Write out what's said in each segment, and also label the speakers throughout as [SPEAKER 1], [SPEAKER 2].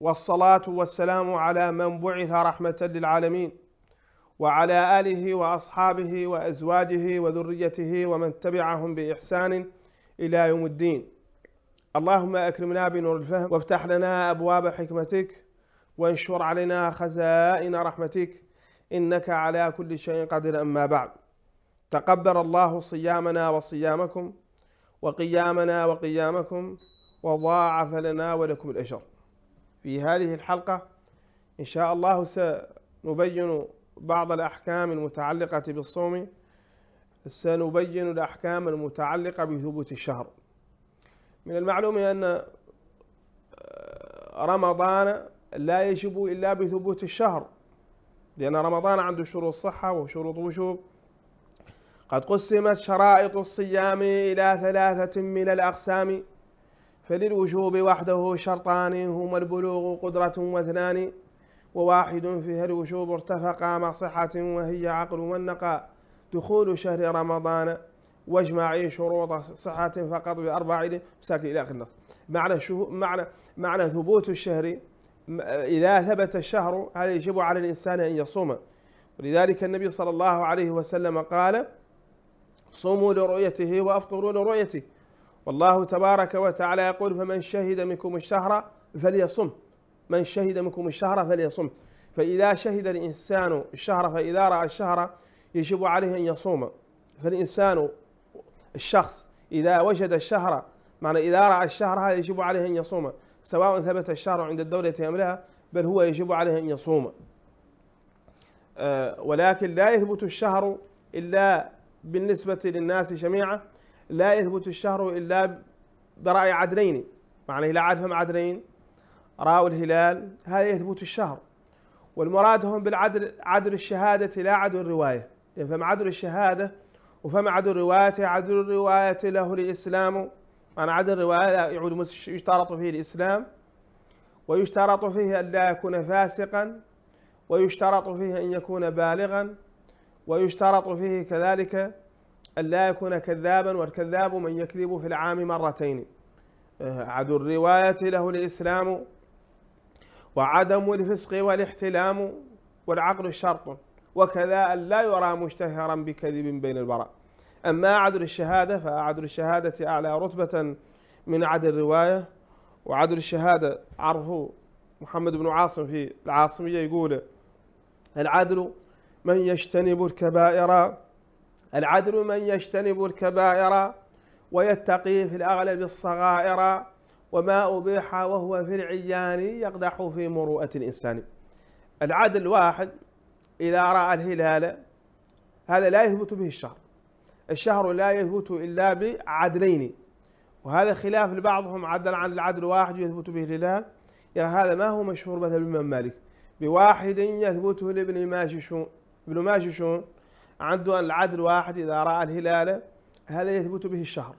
[SPEAKER 1] والصلاة والسلام على من بعث رحمة للعالمين وعلى آله وأصحابه وأزواجه وذريته ومن تبعهم بإحسان إلى يوم الدين اللهم أكرمنا بنور الفهم وافتح لنا أبواب حكمتك وانشر علينا خزائن رحمتك إنك على كل شيء قدير أما بعد تقبل الله صيامنا وصيامكم وقيامنا وقيامكم وضاعف لنا ولكم الأجر في هذه الحلقة إن شاء الله سنبين بعض الأحكام المتعلقة بالصوم سنبين الأحكام المتعلقة بثبوت الشهر من المعلوم أن رمضان لا يجب إلا بثبوت الشهر لأن رمضان عنده شروط صحة وشروط وجوب قد قسمت شرائط الصيام إلى ثلاثة من الأقسام فللوجوب وحده شرطان هما البلوغ قدرة واثنان وواحد فيها الوجوب ارتفقا مع صحة وهي عقل والنقاء دخول شهر رمضان واجمعي شروط صحة فقط بأربع مساكين إلى آخر النص معنى معنى معنى ثبوت الشهر إذا ثبت الشهر هذا يجب على الإنسان أن يصوم ولذلك النبي صلى الله عليه وسلم قال صوموا لرؤيته وأفطروا لرؤيته والله تبارك وتعالى يقول فمن شهد منكم الشهر فليصم من شهد منكم الشهر فليصم فإذا شهد الإنسان الشهر فإذا رأى الشهر يجب عليه أن يصوم فالإنسان الشخص إذا وجد الشهر معنى إذا رأى الشهر هذا يجب عليه أن يصوم سواء ثبت الشهر عند الدولة أم لا بل هو يجب عليه أن يصوم آه، ولكن لا يثبت الشهر إلا بالنسبة للناس جميعا لا يثبت الشهر إلا برأي عدلين معنى لا عاد فهم عدلين رأوا الهلال هذا يثبت الشهر والمراد هم بالعدل عدل الشهادة لا عدل الرواية يعني فهم عدل الشهادة وفهم عدل الرواية عدل الرواية له الإسلام معنى عدل الرواية يعود يشترط فيه الإسلام ويشترط فيه أن لا يكون فاسقا ويشترط فيه أن يكون بالغا ويشترط فيه كذلك أن لا يكون كذابا والكذاب من يكذب في العام مرتين آه، عد الرواية له الإسلام وعدم الفسق والاحتلام والعقل الشرط وكذا أن لا يرى مشتهرا بكذب بين البراء أما عدل الشهادة فعدل الشهادة أعلى رتبة من عدل الرواية وعدل الشهادة عرفه محمد بن عاصم في العاصمية يقول العدل من يجتنب الكبائر العدل من يجتنب الكبائر ويتقي في الأغلب الصغائر وما أبيح وهو في العيان يقدح في مروءة الإنسان العدل واحد إذا رأى الهلال هذا لا يثبت به الشهر الشهر لا يثبت إلا بعدلين وهذا خلاف لبعضهم عدل عن العدل واحد يثبت به الهلال يعني هذا ما هو مشهور مثلا الإمام مالك بواحد يثبت لابن ماجشون ابن ماجشون عنده العدل واحد إذا رأى الهلال هذا يثبت به الشهر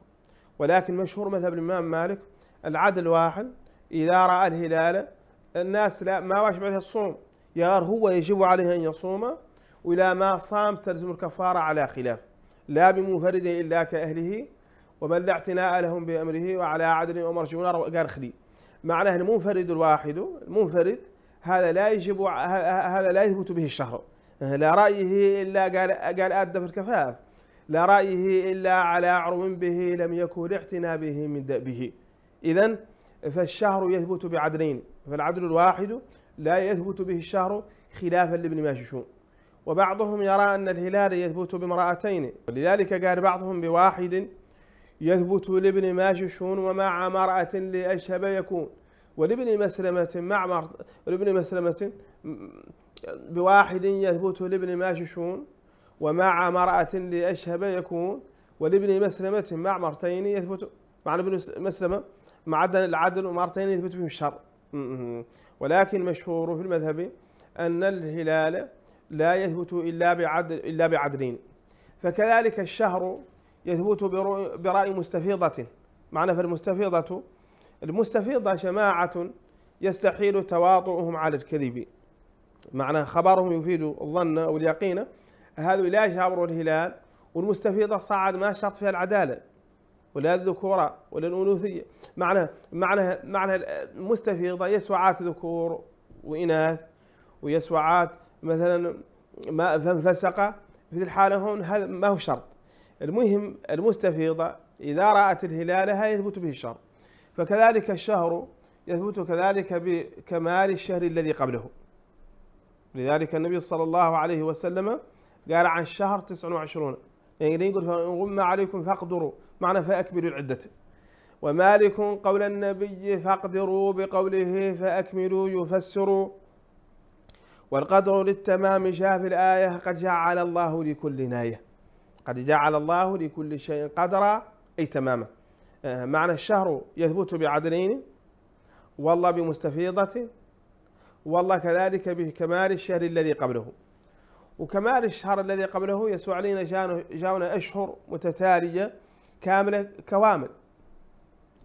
[SPEAKER 1] ولكن مشهور مذهب الإمام مالك العدل واحد إذا رأى الهلال الناس لا ما واجب عليه الصوم يار هو يجب عليه أن يصوم وإلى ما صام تلزم الكفارة على خلاف لا بمنفرد إلا كأهله ومن لا اعتناء لهم بأمره وعلى عدل ومرجون قال خلي معناه المنفرد الواحد المنفرد هذا لا يجب هذا لا يثبت به الشهر لا رأيه إلا قال, قال أدى في الكفاف لا رأيه إلا على عرم به لم يكن اعتنى به من دأبه إذا فالشهر يثبت بعدلين فالعدل الواحد لا يثبت به الشهر خلافا لابن ماجشون وبعضهم يرى أن الهلال يثبت بامرأتين ولذلك قال بعضهم بواحد يثبت لابن ماجشون ومع امرأة لأشهب يكون ولابن مسلمة مع ولابن مسلمة بواحد يثبت لابن ماششون ومع مرأة لأشهب يكون ولابن مسلمة مع مرتين يثبت مع ابن مسلمة مع العدل ومرتين يثبت بهم الشر ولكن مشهور في المذهب أن الهلال لا يثبت إلا بعدل إلا بعدلين فكذلك الشهر يثبت برأي مستفيضة معنى فالمستفيضة المستفيضة شماعة يستحيل تواطؤهم على الكذب معنى خبرهم يفيد الظن أو اليقين هذا لا يشابر الهلال والمستفيضة صعد ما شرط فيها العدالة ولا الذكورة ولا الأنوثية معنى معنى معنى المستفيضة يسوعات ذكور وإناث ويسوعات مثلا ما فانفسقة في الحالة هون هذا ما هو شرط المهم المستفيضة إذا رأت هاي يثبت به الشر فكذلك الشهر يثبت كذلك بكمال الشهر الذي قبله لذلك النبي صلى الله عليه وسلم قال عن شهر 29 يعني يقول فغم عليكم فاقدروا معنى فأكملوا العدة لكم قول النبي فاقدروا بقوله فأكملوا يفسر والقدر للتمام شاف الآية قد جعل الله لكل ناية قد جعل الله لكل شيء قدرا أي تماما آه، معنى الشهر يثبت بعدلين والله بمستفيضة والله كذلك بكمال الشهر الذي قبله وكمال الشهر الذي قبله يسوع علينا جاونا أشهر متتالية كاملة كوامل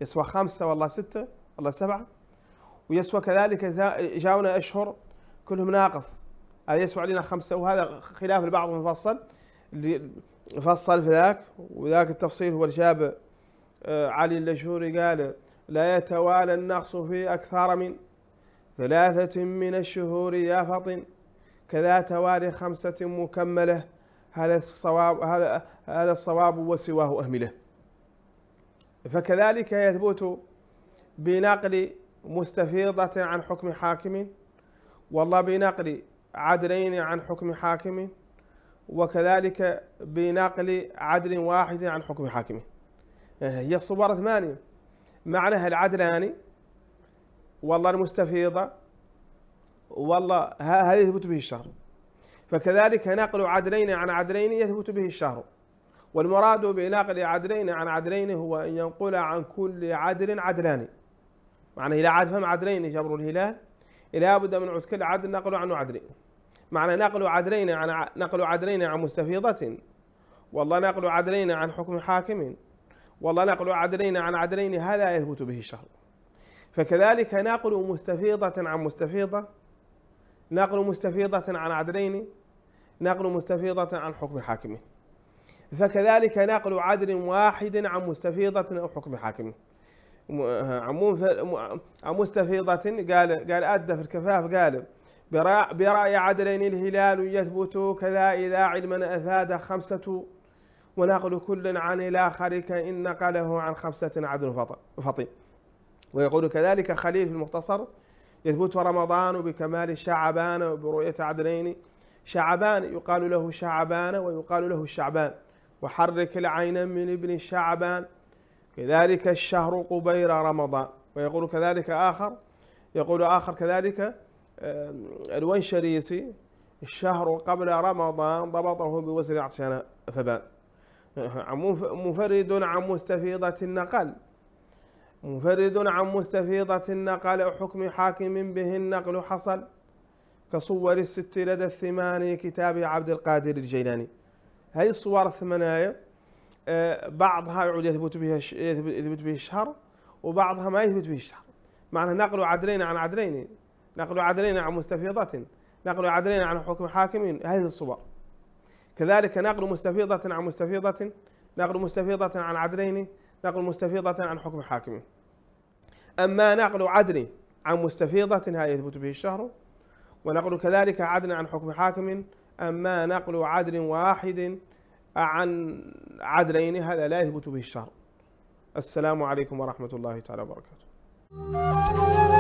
[SPEAKER 1] يسوى خمسة والله ستة والله سبعة ويسوى كذلك جاونا أشهر كلهم ناقص هذا يسوى علينا خمسة وهذا خلاف البعض مفصل اللي فصل في ذاك وذاك التفصيل هو الجاب آه، علي اللجوري قال لا يتوالى النقص في أكثر من ثلاثة من الشهور يا فطن كذا توالي خمسة مكملة هذا الصواب هذا هذا الصواب وسواه أهمله فكذلك يثبت بنقل مستفيضة عن حكم حاكم والله بنقل عدلين عن حكم حاكم وكذلك بنقل عدل واحد عن حكم حاكم أه، هي الصور ثمانية معناها العدلان والله المستفيضة والله هذا يثبت به الشهر فكذلك نقل عدلين عن عدلين يثبت به الشهر والمراد بنقل عدلين عن عدلين هو أن ينقل عن كل عدل عدلان معنى إلى عاد فهم عدلين جبر الهلال إلى بد من عد كل عدل نقل عنه عدلين معنى نقل عدلين عن نقل عدلين عن مستفيضة والله نقل عدلين عن حكم حاكم والله نقل عدلين عن عدلين هذا يثبت به الشهر فكذلك ناقل مستفيضة عن مستفيضة ناقل مستفيضة عن عدلين ناقل مستفيضة عن حكم حاكم فكذلك ناقل عدل واحد عن مستفيضة أو حكم حاكم آه، عموم آه، مستفيضة قال قال أدى في الكفاف قال برأي عدلين الهلال يثبت كذا إذا علما أفاد خمسة ونقل كل عن الآخر كإن نقله عن خمسة عدل فطي ويقول كذلك خليل في المختصر يثبت رمضان بكمال شعبان وبرؤية عدنين شعبان يقال له شعبان ويقال له الشعبان وحرك العين من ابن شعبان كذلك الشهر قبيل رمضان ويقول كذلك آخر يقول آخر كذلك آه، الونشريسي الشهر قبل رمضان ضبطه بوزن عطشان فبان آه، مفرد منفرد عن مستفيضة النقل منفرد عن مستفيضة النقل أو حكم حاكم به النقل حصل كصور الست لدى الثماني كتاب عبد القادر الجيلاني هذه الصور الثمانية آه، بعضها يعود يثبت بها يثبت به الشهر وبعضها ما يثبت به الشهر معناه نقل عدلين عن عدلين نقل عدلين عن مستفيضة نقل عدلين عن حكم حاكم هذه الصور كذلك نقل مستفيضة عن مستفيضة نقل مستفيضة عن عدلين نقل مستفيضة عن حكم حاكم أما نقل عدل عن مستفيضة هذا يثبت به الشهر ونقل كذلك عدل عن حكم حاكم أما نقل عدل واحد عن عدلين هذا لا يثبت به الشهر السلام عليكم ورحمة الله تعالى وبركاته